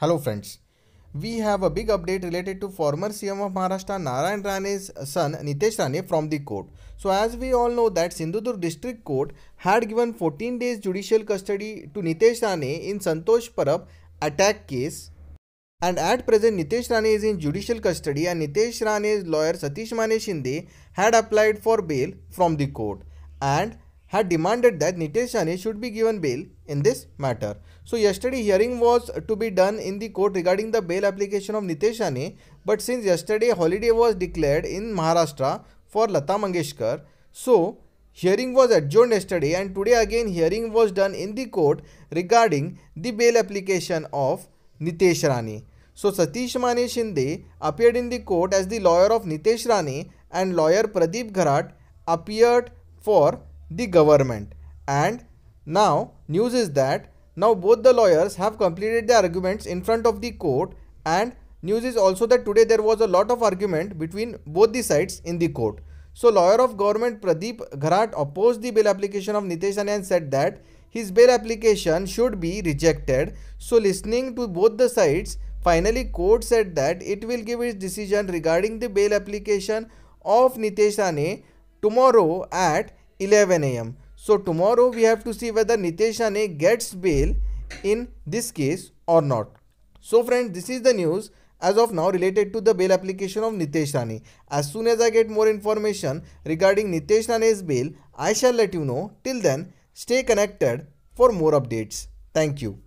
Hello friends, we have a big update related to former CM of Maharashtra Narayan Rane's son Nitesh Rane from the court. So as we all know that Sindhudur District Court had given 14 days judicial custody to Nitesh Rane in Santosh Parab attack case. And at present Nitesh Rane is in judicial custody and Nitesh Rane's lawyer Satish Mane Shinde had applied for bail from the court. And had demanded that Nitesh Shani should be given bail in this matter. So yesterday hearing was to be done in the court regarding the bail application of Nitesh Shani, but since yesterday holiday was declared in Maharashtra for Lata Mangeshkar so hearing was adjourned yesterday and today again hearing was done in the court regarding the bail application of Nitesh Rane. So Satish Mane Shinde appeared in the court as the lawyer of Nitesh Rane and lawyer Pradeep Gharat appeared for the government. And now news is that now both the lawyers have completed the arguments in front of the court and news is also that today there was a lot of argument between both the sides in the court. So lawyer of government Pradeep Gharat opposed the bail application of Nitesh Anand and said that his bail application should be rejected. So listening to both the sides, finally court said that it will give its decision regarding the bail application of Nitesh Anand tomorrow at 11 a.m. So tomorrow we have to see whether Nitesh gets bail in this case or not. So friends, this is the news as of now related to the bail application of Nitesh As soon as I get more information regarding Nitesh bail, I shall let you know. Till then, stay connected for more updates. Thank you.